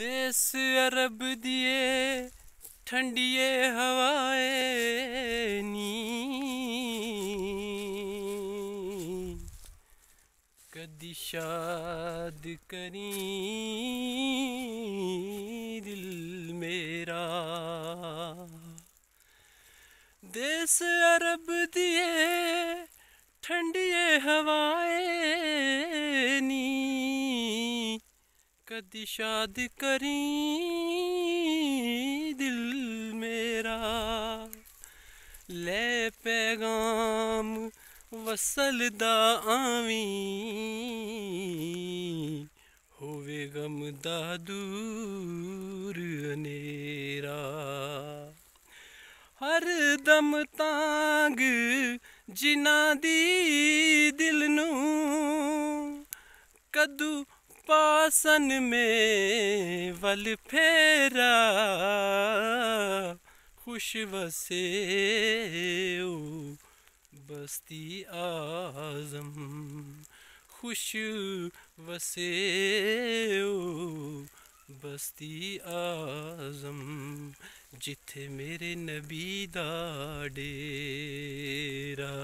देश अरब दिए ठंडिए हवाए नी कदी शाद करी दिल मेरा देस अरब दिए ठंडिए हवा ਦੀ ਸ਼ਾਦ ਕਰੀ ਦਿਲ ਮੇਰਾ ਲੈ ਪੈਗਾਮ ਵਸਲ ਦਾ ਆਵੀ ਹੋਵੇ ਗਮ ਦਾ ਦੂਰ ਹਨੇਰਾ ਹਰ ਦਮ ਤਾਂਗ ਜਿਨ੍ਹਾਂ ਦੀ ਦਿਲ ਨੂੰ ਕਦੂ पासन में वल फेरा खुश बसे बस्ती आजम खुश बसे बस्ती आजम जिथे मेरे नबी दा डेरा